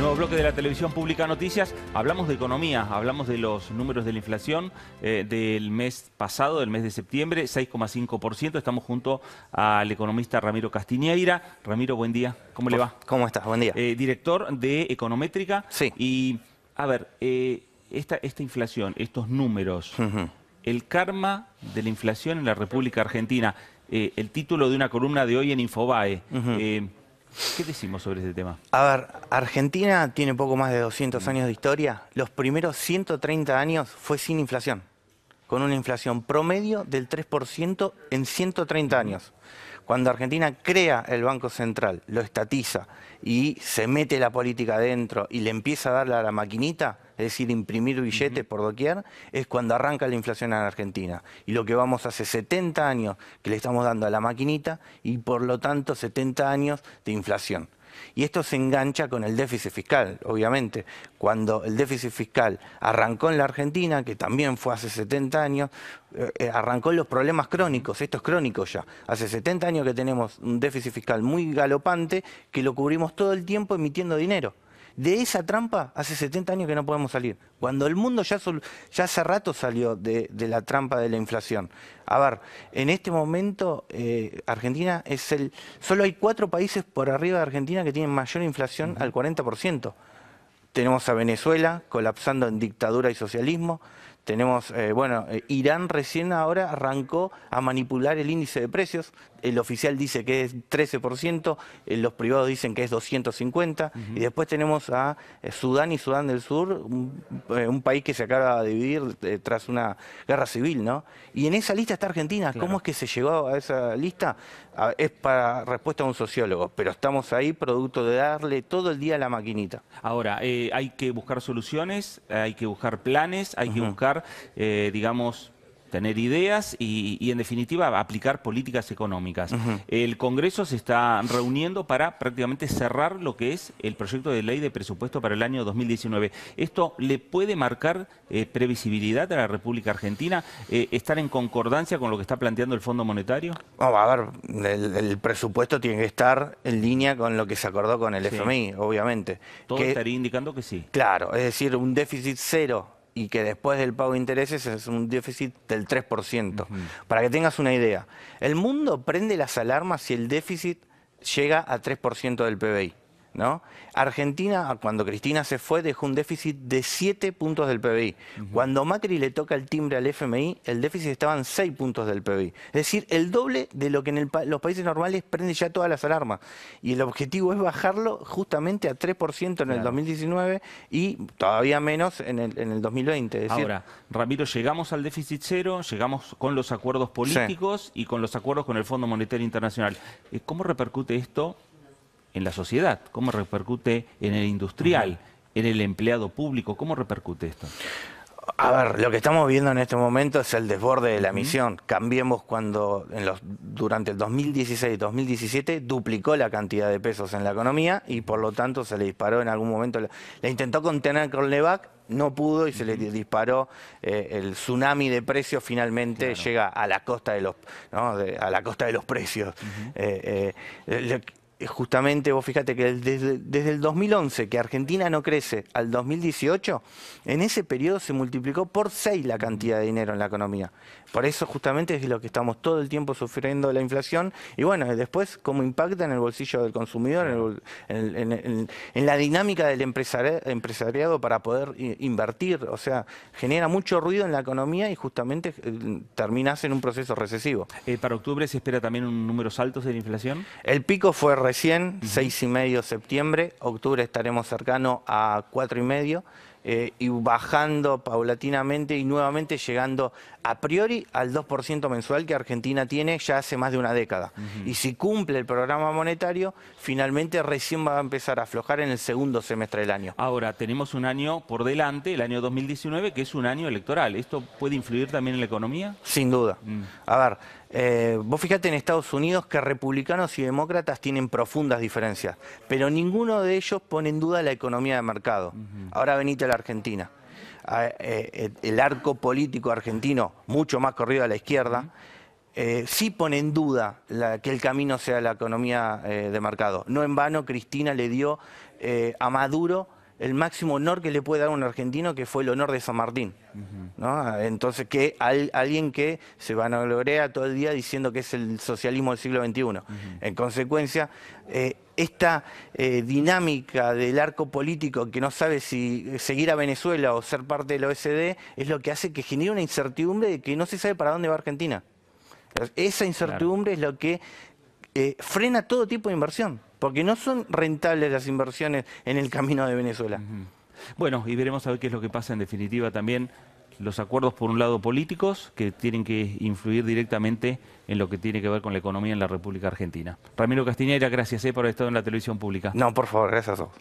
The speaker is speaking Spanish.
Nuevo bloque de la televisión pública Noticias. Hablamos de economía, hablamos de los números de la inflación eh, del mes pasado, del mes de septiembre, 6,5%. Estamos junto al economista Ramiro Castiñeira. Ramiro, buen día. ¿Cómo le va? ¿Cómo estás? Buen día. Eh, director de Econométrica. Sí. Y, a ver, eh, esta, inflación, estos números, el karma de la inflación en la República Argentina, el título de una columna de hoy en Infobae. ¿Qué decimos sobre este tema? A ver, Argentina tiene poco más de 200 mm. años de historia. Los primeros 130 años fue sin inflación, con una inflación promedio del 3% en 130 mm. años. Cuando Argentina crea el Banco Central, lo estatiza y se mete la política adentro y le empieza a darle a la maquinita, es decir, imprimir billetes por doquier, es cuando arranca la inflación en Argentina. Y lo que vamos hace 70 años que le estamos dando a la maquinita y por lo tanto 70 años de inflación. Y esto se engancha con el déficit fiscal, obviamente. Cuando el déficit fiscal arrancó en la Argentina, que también fue hace 70 años, eh, eh, arrancó los problemas crónicos, esto es crónico ya. Hace 70 años que tenemos un déficit fiscal muy galopante que lo cubrimos todo el tiempo emitiendo dinero. De esa trampa hace 70 años que no podemos salir. Cuando el mundo ya, hace rato salió de, la trampa de la inflación. A ver, en este momento eh, Argentina es el... Solo hay cuatro países por arriba de Argentina que tienen mayor inflación al 40%. Tenemos a Venezuela colapsando en dictadura y socialismo. Tenemos, eh, bueno, eh, Irán recién ahora arrancó a manipular el índice de precios. El oficial dice que es 13%, eh, los privados dicen que es 250. Y después tenemos a Sudán y Sudán del Sur, un, país que se acaba de dividir tras una guerra civil, ¿no? Y en esa lista está Argentina. ¿Cómo es que se llegó a esa lista? es para respuesta a un sociólogo, pero estamos ahí producto de darle todo el día a la maquinita. Ahora, hay que buscar soluciones, hay que buscar planes, hay que buscar eh, digamos, tener ideas y, en definitiva aplicar políticas económicas. El Congreso se está reuniendo para prácticamente cerrar lo que es el proyecto de ley de presupuesto para el año 2019. ¿Esto le puede marcar eh, previsibilidad a la República Argentina? Eh, ¿Estar en concordancia con lo que está planteando el Fondo Monetario? No, a ver, el, presupuesto tiene que estar en línea con lo que se acordó con el FMI, obviamente. Todo estaría indicando que sí. Claro, es decir, un déficit cero y que después del pago de intereses es un déficit del 3%. Para que tengas una idea, el mundo prende las alarmas si el déficit llega a 3% del PBI. ¿no? Argentina, cuando Cristina se fue, dejó un déficit de 7 puntos del PBI. Cuando Macri le toca el timbre al FMI, el déficit estaba en 6 puntos del PBI. Es decir, el doble de lo que en los países normales prende ya todas las alarmas. Y el objetivo es bajarlo justamente a 3% en el 2019 y todavía menos en el, 2020. Ahora, Ramiro, llegamos al déficit cero, llegamos con los acuerdos políticos y con los acuerdos con el Fondo Monetario Internacional. Eh, ¿Cómo repercute esto en la sociedad, cómo repercute en el industrial, en el empleado público, cómo repercute esto. A ver, lo que estamos viendo en este momento es el desborde de la misión. Cambiemos cuando durante el 2016 y 2017 duplicó la cantidad de pesos en la economía y por lo tanto se le disparó en algún momento. La intentó contener con Levac, no pudo y se le disparó eh, el tsunami de precios finalmente llega a la costa de los a la costa de los precios eh, justamente vos fíjate que desde, el 2011, que Argentina no crece, al 2018, en ese periodo se multiplicó por 6 la cantidad de dinero en la economía. Por eso justamente es lo que estamos todo el tiempo sufriendo la inflación y bueno, después cómo impacta en el bolsillo del consumidor, en, la dinámica del empresariado para poder invertir. O sea, genera mucho ruido en la economía y justamente eh, termina en un proceso recesivo. Eh, ¿Para octubre se espera también un número altos de la inflación? El pico fue recién, 6,5 y medio septiembre, octubre estaremos cercano a 4,5 y medio. Eh, y bajando paulatinamente y nuevamente llegando a priori al 2% mensual que Argentina tiene ya hace más de una década. Y si cumple el programa monetario, finalmente recién va a empezar a aflojar en el segundo semestre del año. Ahora, tenemos un año por delante, el año 2019, que es un año electoral. ¿Esto puede influir también en la economía? Sin duda. Mm. A ver, eh, vos fíjate en Estados Unidos que republicanos y demócratas tienen profundas diferencias, pero ninguno de ellos pone en duda la economía de mercado. Ahora venite a la Argentina. Ah, eh, eh, el arco político argentino, mucho más corrido a la izquierda, sí pone en duda que el camino sea la economía de mercado. No en vano Cristina le dio a Maduro el máximo honor que le puede dar a un argentino, que fue el honor de San Martín. Ah, entonces, que alguien que se vanaglorea todo el día diciendo que es el socialismo del siglo XXI. En consecuencia, eh, esta eh, dinámica del arco político que no sabe si seguir a Venezuela o ser parte del la OSD es lo que hace que genere una incertidumbre de que no se sabe para dónde va Argentina. Esa incertidumbre es lo que eh, frena todo tipo de inversión, porque no son rentables las inversiones en el camino de Venezuela. Bueno, y veremos a ver qué es lo que pasa en definitiva también los acuerdos por un lado políticos que tienen que influir directamente en lo que tiene que ver con la economía en la República Argentina. Ramiro Castiñera, gracias eh, por haber estado en la televisión pública. No, por favor, gracias a vos.